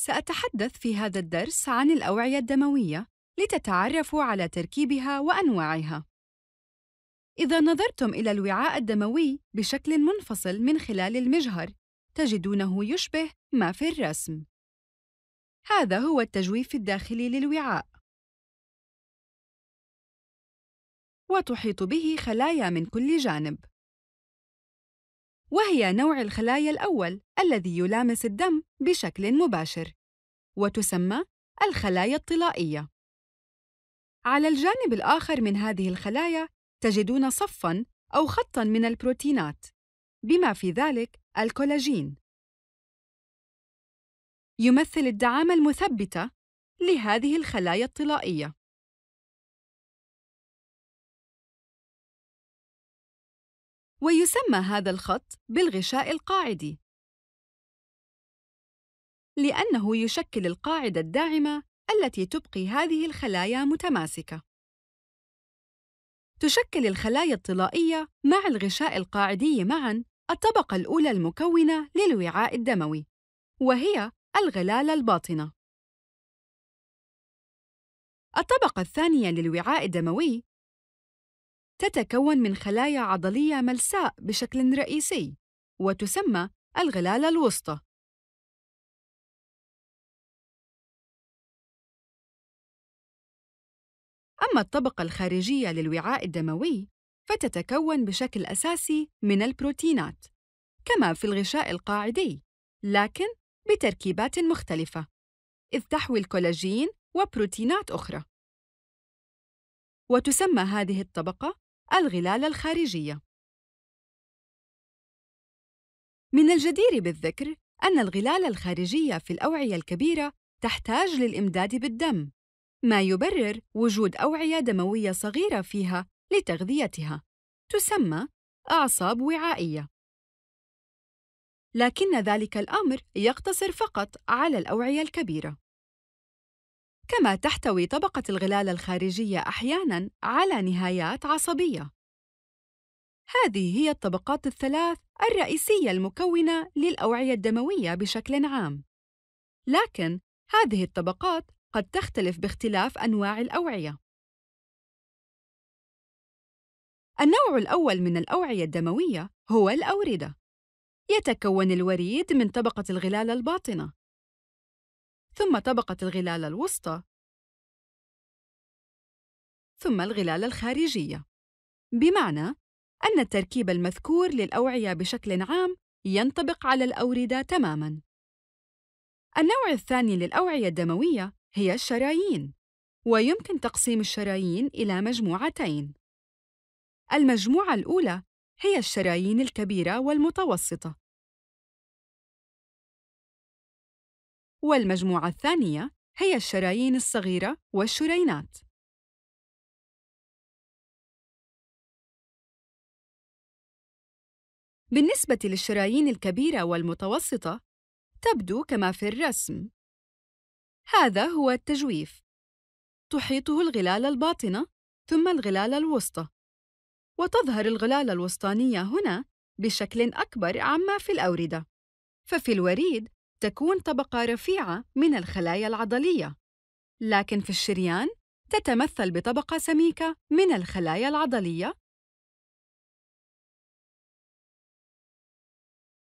سأتحدث في هذا الدرس عن الأوعية الدموية لتتعرفوا على تركيبها وأنواعها. إذا نظرتم إلى الوعاء الدموي بشكل منفصل من خلال المجهر، تجدونه يشبه ما في الرسم. هذا هو التجويف الداخلي للوعاء. وتحيط به خلايا من كل جانب. وهي نوع الخلايا الأول الذي يلامس الدم بشكل مباشر، وتسمى الخلايا الطلائية. على الجانب الآخر من هذه الخلايا تجدون صفًا أو خطًا من البروتينات، بما في ذلك الكولاجين. يمثل الدعامة المثبتة لهذه الخلايا الطلائية. ويسمى هذا الخط بالغشاء القاعدي لأنه يشكل القاعدة الداعمة التي تبقي هذه الخلايا متماسكة. تشكل الخلايا الطلائية مع الغشاء القاعدي معًا الطبقة الأولى المكونة للوعاء الدموي، وهي الغلالة الباطنة. الطبقة الثانية للوعاء الدموي تتكون من خلايا عضلية ملساء بشكل رئيسي وتسمى الغلالة الوسطى أما الطبقة الخارجية للوعاء الدموي فتتكون بشكل أساسي من البروتينات كما في الغشاء القاعدي لكن بتركيبات مختلفة إذ تحوي الكولاجين وبروتينات أخرى وتسمى هذه الطبقة الغلال الخارجية من الجدير بالذكر أن الغلال الخارجية في الأوعية الكبيرة تحتاج للإمداد بالدم، ما يبرر وجود أوعية دموية صغيرة فيها لتغذيتها، تسمى أعصاب وعائية. لكن ذلك الأمر يقتصر فقط على الأوعية الكبيرة. كما تحتوي طبقة الغلال الخارجية أحياناً على نهايات عصبية. هذه هي الطبقات الثلاث الرئيسية المكونة للأوعية الدموية بشكل عام. لكن هذه الطبقات قد تختلف باختلاف أنواع الأوعية. النوع الأول من الأوعية الدموية هو الأوردة. يتكون الوريد من طبقة الغلال الباطنة، ثم طبقة الغلال الوسطى ثم الغلال الخارجية بمعنى أن التركيب المذكور للأوعية بشكل عام ينطبق على الأوردة تماماً النوع الثاني للأوعية الدموية هي الشرايين ويمكن تقسيم الشرايين إلى مجموعتين المجموعة الأولى هي الشرايين الكبيرة والمتوسطة والمجموعة الثانية هي الشرايين الصغيرة والشرينات بالنسبة للشرايين الكبيرة والمتوسطة تبدو كما في الرسم هذا هو التجويف تحيطه الغلال الباطنة ثم الغلال الوسطى وتظهر الغلال الوسطانية هنا بشكل أكبر عما في الأوردة ففي الوريد تكون طبقة رفيعة من الخلايا العضلية، لكن في الشريان تتمثل بطبقة سميكة من الخلايا العضلية،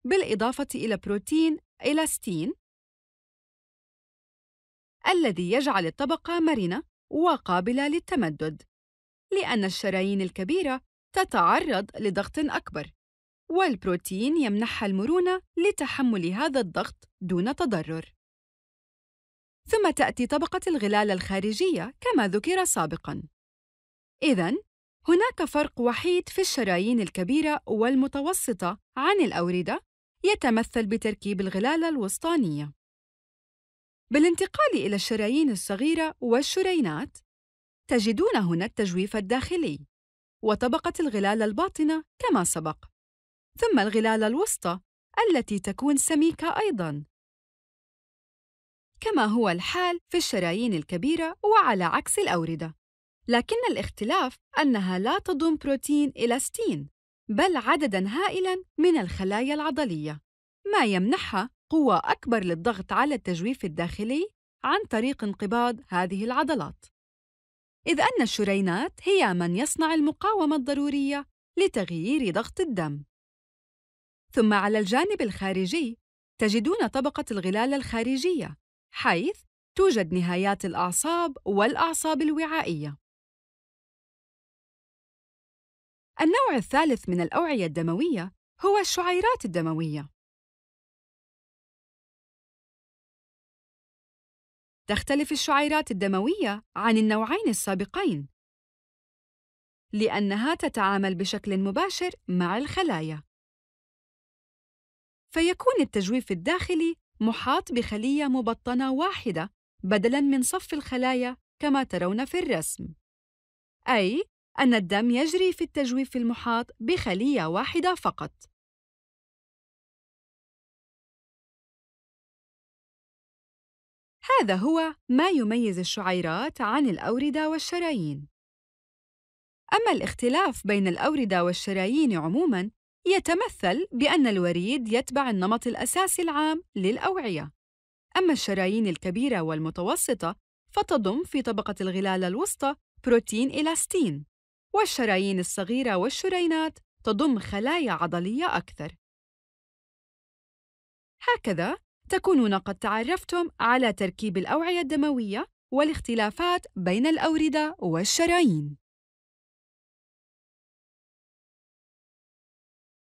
بالإضافة إلى بروتين إلاستين الذي يجعل الطبقة مرنة وقابلة للتمدد، لأن الشرايين الكبيرة تتعرض لضغط أكبر. والبروتين يمنحها المرونة لتحمل هذا الضغط دون تضرر. ثم تأتي طبقة الغلال الخارجية كما ذكر سابقاً. إذاً، هناك فرق وحيد في الشرايين الكبيرة والمتوسطة عن الأوردة يتمثل بتركيب الغلالة الوسطانية. بالانتقال إلى الشرايين الصغيرة والشرينات، تجدون هنا التجويف الداخلي، وطبقة الغلال الباطنة كما سبق. ثم الغلال الوسطى التي تكون سميكة أيضاً كما هو الحال في الشرايين الكبيرة وعلى عكس الأوردة لكن الاختلاف أنها لا تضم بروتين إلاستين بل عدداً هائلاً من الخلايا العضلية ما يمنحها قوة أكبر للضغط على التجويف الداخلي عن طريق انقباض هذه العضلات إذ أن الشرينات هي من يصنع المقاومة الضرورية لتغيير ضغط الدم ثم على الجانب الخارجي تجدون طبقة الغلال الخارجية حيث توجد نهايات الأعصاب والأعصاب الوعائية. النوع الثالث من الأوعية الدموية هو الشعيرات الدموية. تختلف الشعيرات الدموية عن النوعين السابقين لأنها تتعامل بشكل مباشر مع الخلايا. فيكون التجويف الداخلي محاط بخلية مبطنة واحدة بدلاً من صف الخلايا كما ترون في الرسم. أي أن الدم يجري في التجويف المحاط بخلية واحدة فقط. هذا هو ما يميز الشعيرات عن الأوردة والشرايين. أما الاختلاف بين الأوردة والشرايين عموماً يتمثل بأن الوريد يتبع النمط الأساسي العام للأوعية أما الشرايين الكبيرة والمتوسطة فتضم في طبقة الغلال الوسطى بروتين إلاستين والشرايين الصغيرة والشرينات تضم خلايا عضلية أكثر هكذا تكونون قد تعرفتم على تركيب الأوعية الدموية والاختلافات بين الأوردة والشرايين